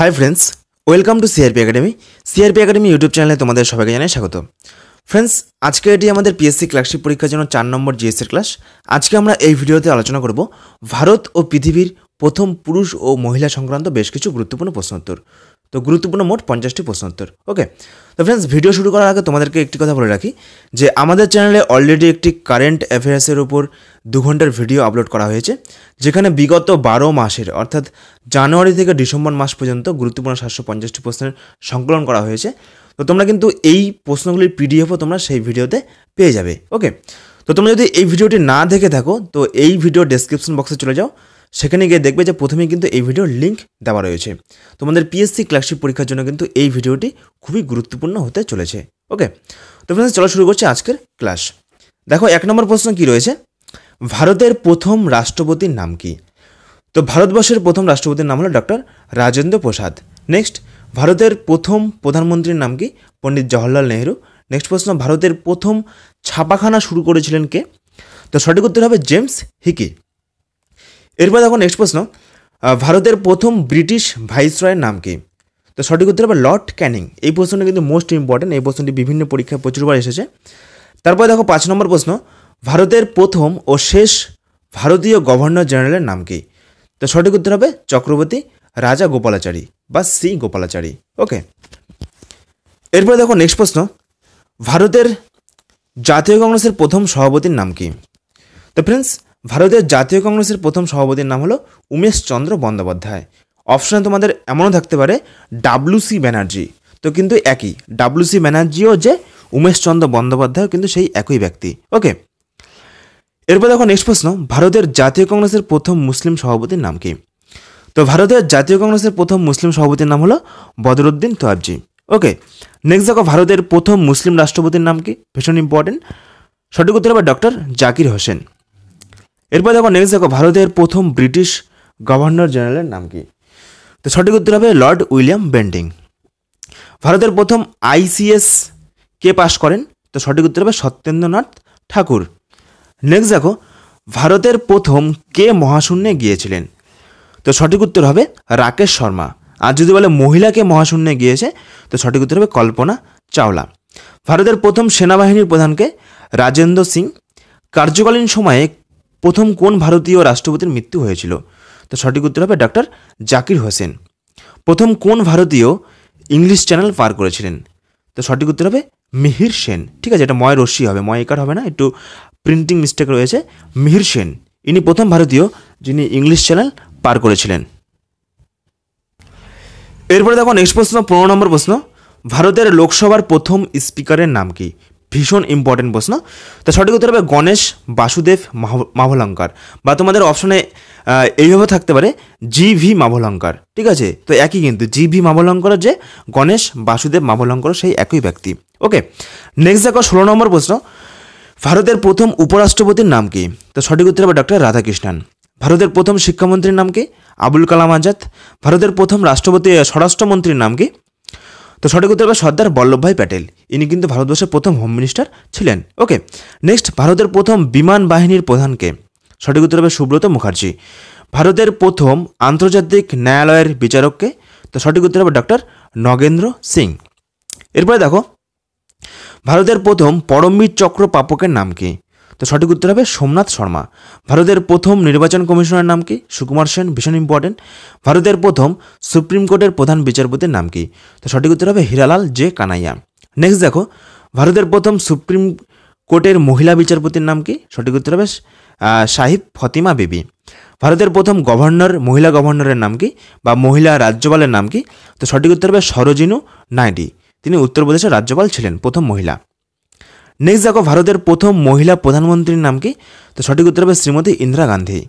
high friends welcome to CRP academy CRP academy YouTube চ্যানেলে তোমাদের সবাইকে জানাই স্বাগত ফ্রেন্ডস আজকে এটি আমাদের পিএসসি ক্লাসশিপ পরীক্ষার জন্য চার নম্বর জিএসের ক্লাস আজকে আমরা এই ভিডিওতে আলোচনা করব ভারত ও পৃথিবীর প্রথম পুরুষ ও মহিলা সংক্রান্ত বেশ কিছু গুরুত্বপূর্ণ প্রশ্ন প্রশ্নোত্তর তো গুরুত্বপূর্ণ মোট পঞ্চাশটি প্রশ্নোত্তর ওকে তো ফ্রেন্ডস ভিডিও শুরু করার আগে তোমাদেরকে একটি কথা বলে রাখি যে আমাদের চ্যানেলে অলরেডি একটি কারেন্ট অ্যাফেয়ার্সের উপর দু ঘন্টার ভিডিও আপলোড করা হয়েছে যেখানে বিগত বারো মাসের অর্থাৎ জানুয়ারি থেকে ডিসেম্বর মাস পর্যন্ত গুরুত্বপূর্ণ সাতশো পঞ্চাশটি প্রশ্নের সংকলন করা হয়েছে তো তোমরা কিন্তু এই প্রশ্নগুলির পিডিএফও তোমরা সেই ভিডিওতে পেয়ে যাবে ওকে তো তোমরা যদি এই ভিডিওটি না দেখে থাকো তো এই ভিডিও ডেসক্রিপশন বক্সে চলে যাও সেখানে গিয়ে দেখবে যে প্রথমে কিন্তু এই ভিডিওর লিঙ্ক দেওয়া রয়েছে তোমাদের পিএসসি ক্লাসশিপ পরীক্ষার জন্য কিন্তু এই ভিডিওটি খুবই গুরুত্বপূর্ণ হতে চলেছে ওকে তো ফ্রেন্ডস চলো শুরু করছি আজকের ক্লাস দেখো এক নম্বর প্রশ্ন কি রয়েছে ভারতের প্রথম রাষ্ট্রপতির নাম কি তো ভারতবর্ষের প্রথম রাষ্ট্রপতির নাম হলো ডক্টর রাজেন্দ্র প্রসাদ নেক্সট ভারতের প্রথম প্রধানমন্ত্রীর নাম কি পণ্ডিত জওহরলাল নেহরু নেক্সট প্রশ্ন ভারতের প্রথম ছাপাখানা শুরু করেছিলেন কে তো সঠিক উত্তর হবে জেমস হিকি এরপর দেখো নেক্সট প্রশ্ন ভারতের প্রথম ব্রিটিশ ভাইসরয়ের নাম কি তো সঠিক উত্তর হবে লর্ড ক্যানিং এই প্রশ্নটি কিন্তু মোস্ট ইম্পর্টেন্ট এই প্রশ্নটি বিভিন্ন পরীক্ষায় প্রচুরবার এসেছে তারপর দেখো পাঁচ নম্বর প্রশ্ন ভারতের প্রথম ও শেষ ভারতীয় গভর্নর জেনারেলের নাম কি তো সঠিক উত্তর হবে চক্রবর্তী রাজা গোপালাচারী বা সি গোপালাচারী ওকে এরপরে দেখো নেক্সট প্রশ্ন ভারতের জাতীয় কংগ্রেসের প্রথম সভাপতির নাম কি তো ফ্রেন্ডস ভারতের জাতীয় কংগ্রেসের প্রথম সভাপতির নাম হলো উমেশ চন্দ্র বন্দ্যোপাধ্যায় অপশানে তোমাদের এমনও থাকতে পারে ডাব্লু সি ব্যানার্জি তো কিন্তু একই ডাব্লু সি ব্যানার্জিও যে উমেশচন্দ্র বন্দ্যোপাধ্যায় কিন্তু সেই একই ব্যক্তি ওকে এরপর দেখো নেক্সট প্রশ্ন ভারতের জাতীয় কংগ্রেসের প্রথম মুসলিম সভাপতির নাম কি তো ভারতের জাতীয় কংগ্রেসের প্রথম মুসলিম সভাপতির নাম হলো বদরুদ্দিন তোয়াবজি ওকে নেক্সট দেখো ভারতের প্রথম মুসলিম রাষ্ট্রপতির নাম কি ভীষণ ইম্পর্টেন্ট সঠিক উত্তর হবে ডক্টর জাকির হোসেন এরপর দেখো নেক্সট দেখো ভারতের প্রথম ব্রিটিশ গভর্নর জেনারেলের নাম কি তো সঠিক উত্তর হবে লর্ড উইলিয়াম বেন্ডিং ভারতের প্রথম আইসিএস কে পাশ করেন তো সঠিক উত্তর হবে সত্যেন্দ্রনাথ ঠাকুর নেক্সট দেখো ভারতের প্রথম কে মহাশূন্যে গিয়েছিলেন তো সঠিক উত্তর হবে রাকেশ শর্মা আর যদি বলে মহিলাকে মহাশূন্যে গিয়েছে তো সঠিক উত্তর হবে কল্পনা চাওলা ভারতের প্রথম সেনাবাহিনীর প্রধানকে রাজেন্দ্র সিং কার্যকালীন সময়ে প্রথম কোন ভারতীয় রাষ্ট্রপতির মৃত্যু হয়েছিল তো সঠিক উত্তর হবে ডক্টর জাকির হোসেন প্রথম কোন ভারতীয় ইংলিশ চ্যানেল পার করেছিলেন তো সঠিক উত্তর হবে মিহির সেন ঠিক আছে এটা ময় রশ্মি হবে ময় একার হবে না একটু প্রিন্টিং মিস্টেক রয়েছে মিহির সেন ইনি প্রথম ভারতীয় যিনি ইংলিশ চ্যানেল পার করেছিলেন এরপরে দেখো নেক্সট প্রশ্ন পনেরো নম্বর প্রশ্ন ভারতের লোকসভার প্রথম স্পিকারের নাম কি ভীষণ ইম্পর্টেন্ট প্রশ্ন তো সঠিক উত্তর হবে গণেশ বাসুদেব মাভলঙ্কার বা তোমাদের অপশনে এইভাবে থাকতে পারে জি ভি মাভলঙ্কার ঠিক আছে তো একই কিন্তু জি ভি মাভলঙ্কর যে গণেশ বাসুদেব মাভলঙ্কর সেই একই ব্যক্তি ওকে নেক্সট দেখো ষোলো নম্বর প্রশ্ন ভারতের প্রথম উপরাষ্ট্রপতির নাম কি তো সঠিক উত্তর হবে ডক্টর রাধাকৃষ্ণান ভারতের প্রথম শিক্ষামন্ত্রীর নাম কি আবুল কালাম আজাদ ভারতের প্রথম রাষ্ট্রপতি স্বরাষ্ট্রমন্ত্রীর নাম কি তো সঠিক উত্তর হবে সর্দার বল্লভভাই প্যাটেল ইনি কিন্তু ভারতবর্ষের প্রথম হোম মিনিস্টার ছিলেন ওকে নেক্সট ভারতের প্রথম বিমান বাহিনীর প্রধানকে সঠিক উত্তর হবে সুব্রত মুখার্জি ভারতের প্রথম আন্তর্জাতিক ন্যায়ালয়ের বিচারককে তো সঠিক উত্তর হবে ডক্টর নগেন্দ্র সিং এরপরে দেখো ভারতের প্রথম পরমবীর চক্র প্রাপকের নাম কি তো সঠিক উত্তর হবে সোমনাথ শর্মা ভারতের প্রথম নির্বাচন কমিশনের নাম কি সুকুমার সেন ভীষণ ইম্পর্টেন্ট ভারতের প্রথম সুপ্রিম কোর্টের প্রধান বিচারপতির নাম কি তো সঠিক উত্তর হবে হীরালাল জে কানাইয়া নেক্সট দেখো ভারতের প্রথম সুপ্রিম কোর্টের মহিলা বিচারপতির নাম কি সঠিক উত্তর হবে সাহিব ফতিমা বিবি ভারতের প্রথম গভর্নর মহিলা গভর্নরের নাম কি বা মহিলা রাজ্যপালের নাম কি তো সঠিক উত্তর হবে সরোজিনু নাইডি তিনি উত্তরপ্রদেশের রাজ্যপাল ছিলেন প্রথম মহিলা নেক্সট দেখো ভারতের প্রথম মহিলা প্রধানমন্ত্রীর নাম কি তো সঠিক উত্তর হবে শ্রীমতী ইন্দিরা গান্ধী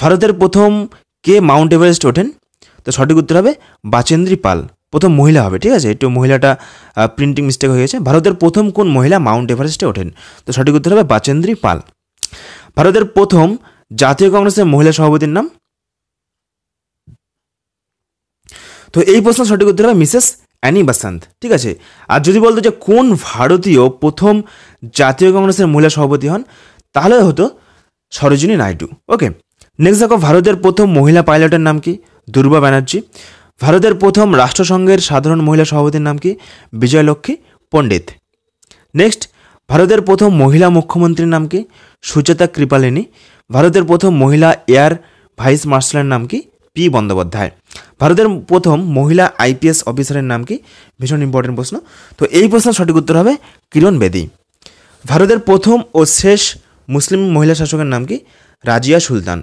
ভারতের প্রথম কে মাউন্ট এভারেস্ট ওঠেন তো সঠিক উত্তর হবে বাচেন্দ্রী পাল প্রথম মহিলা হবে ঠিক আছে একটু মহিলাটা প্রিন্টিং মিস্টেক হয়ে গেছে ভারতের প্রথম কোন মহিলা মাউন্ট এভারেস্টে ওঠেন তো সঠিক উত্তর হবে বাচেন্দ্রী পাল ভারতের প্রথম জাতীয় কংগ্রেসের মহিলা সভাপতির নাম তো এই প্রশ্ন সঠিক উত্তর হবে মিসেস অ্যানি বাসান্ত ঠিক আছে আর যদি বলতো যে কোন ভারতীয় প্রথম জাতীয় কংগ্রেসের মহিলা সভাপতি হন তাহলে হতো সরোজিনী নাইডু ওকে নেক্সট দেখো ভারতের প্রথম মহিলা পাইলটের নাম কি দুর্বা ব্যানার্জি ভারতের প্রথম রাষ্ট্রসংঘের সাধারণ মহিলা সভাপতির নাম কি বিজয়লক্ষ্মী পণ্ডিত নেক্সট ভারতের প্রথম মহিলা মুখ্যমন্ত্রীর নাম কি সুচেতা কৃপালিনী ভারতের প্রথম মহিলা এয়ার ভাইস মার্শালের নাম কি পি বন্দ্যোপাধ্যায় ভারতের প্রথম মহিলা আইপিএস অফিসারের নাম কি ভীষণ ইম্পর্টেন্ট প্রশ্ন তো এই প্রশ্নের সঠিক উত্তর হবে কিরণ বেদী ভারতের প্রথম ও শেষ মুসলিম মহিলা শাসকের নাম কি রাজিয়া সুলতান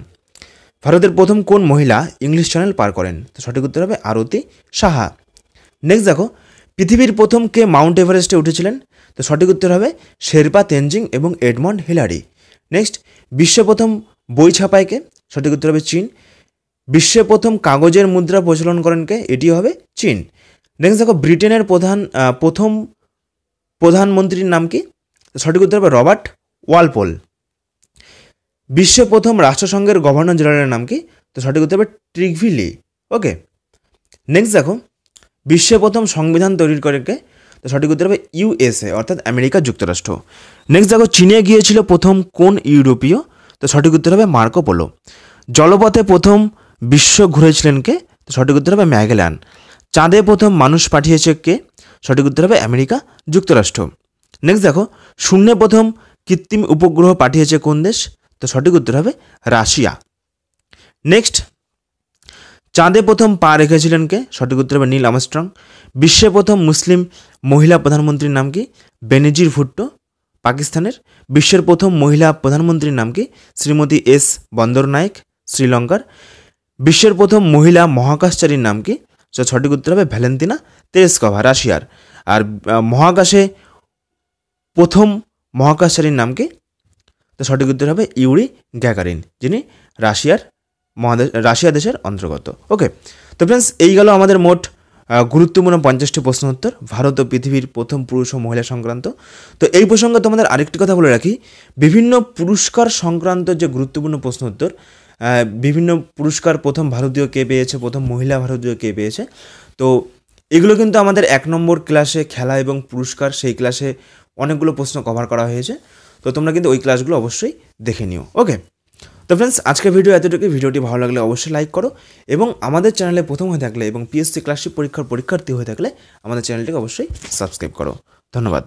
ভারতের প্রথম কোন মহিলা ইংলিশ চ্যানেল পার করেন তো সঠিক উত্তর হবে আরতি সাহা নেক্সট দেখো পৃথিবীর প্রথম কে মাউন্ট এভারেস্টে উঠেছিলেন তো সঠিক উত্তর হবে শেরপা তেনজিং এবং এডমন্ড হিলারি নেক্সট বিশ্ব প্রথম বই ছাপায় কে সঠিক উত্তর হবে চীন বিশ্বে প্রথম কাগজের মুদ্রা প্রচলন করেন কে এটি হবে চীন নেক্সট দেখো ব্রিটেনের প্রধান প্রথম প্রধানমন্ত্রীর নাম কি সঠিক উত্তর হবে রবার্ট ওয়ালপোল বিশ্বে প্রথম রাষ্ট্রসংঘের গভর্নর জেনারেলের নাম কি তো সঠিক উত্তর হবে ট্রিগভিলি ওকে নেক্সট দেখো বিশ্বে প্রথম সংবিধান তৈরি করে কে তো সঠিক উত্তর হবে ইউএসএ অর্থাৎ আমেরিকা যুক্তরাষ্ট্র নেক্সট দেখো চীনে গিয়েছিল প্রথম কোন ইউরোপীয় তো সঠিক উত্তর হবে মার্কোপোলো জলপথে প্রথম বিশ্ব ঘুরেছিলেন কে সঠিক উত্তর হবে ম্যাগেল্যান চাঁদে প্রথম মানুষ পাঠিয়েছে কে সঠিক উত্তর হবে আমেরিকা যুক্তরাষ্ট্র নেক্সট দেখো শূন্যে প্রথম কৃত্রিম উপগ্রহ পাঠিয়েছে কোন দেশ তো সঠিক উত্তর হবে রাশিয়া নেক্সট চাঁদে প্রথম পা রেখেছিলেন কে সঠিক উত্তর হবে নীল আমস্ট্রং বিশ্বে প্রথম মুসলিম মহিলা প্রধানমন্ত্রীর নাম কি বেনেজির ভুট্টো পাকিস্তানের বিশ্বের প্রথম মহিলা প্রধানমন্ত্রীর নাম কি শ্রীমতী এস বন্দর নায়েক শ্রীলঙ্কার বিশ্বের প্রথম মহিলা মহাকাশচারীর নাম কি তো সঠিক উত্তর হবে ভ্যালেন্তিনা তেরেস্কভা রাশিয়ার আর মহাকাশে প্রথম মহাকাশচারীর নাম কি তো সঠিক উত্তর হবে ইউরি গ্যাকারিন যিনি রাশিয়ার মহাদেশ রাশিয়া দেশের অন্তর্গত ওকে তো ফ্রেন্ডস এই গেল আমাদের মোট গুরুত্বপূর্ণ পঞ্চাশটি প্রশ্ন উত্তর ভারত ও পৃথিবীর প্রথম পুরুষ ও মহিলা সংক্রান্ত তো এই প্রসঙ্গে তোমাদের আরেকটি কথা বলে রাখি বিভিন্ন পুরস্কার সংক্রান্ত যে গুরুত্বপূর্ণ প্রশ্ন উত্তর বিভিন্ন পুরস্কার প্রথম ভারতীয় কে পেয়েছে প্রথম মহিলা ভারতীয় কে পেয়েছে তো এগুলো কিন্তু আমাদের এক নম্বর ক্লাসে খেলা এবং পুরস্কার সেই ক্লাসে অনেকগুলো প্রশ্ন কভার করা হয়েছে তো তোমরা কিন্তু ওই ক্লাসগুলো অবশ্যই দেখে নিও ওকে তো ফ্রেন্ডস আজকের ভিডিও এতটুকু ভিডিওটি ভালো লাগলে অবশ্যই লাইক করো এবং আমাদের চ্যানেলে প্রথম হয়ে থাকলে এবং পিএসসি ক্লাসশিপ পরীক্ষার পরীক্ষার্থী হয়ে থাকলে আমাদের চ্যানেলটিকে অবশ্যই সাবস্ক্রাইব করো ধন্যবাদ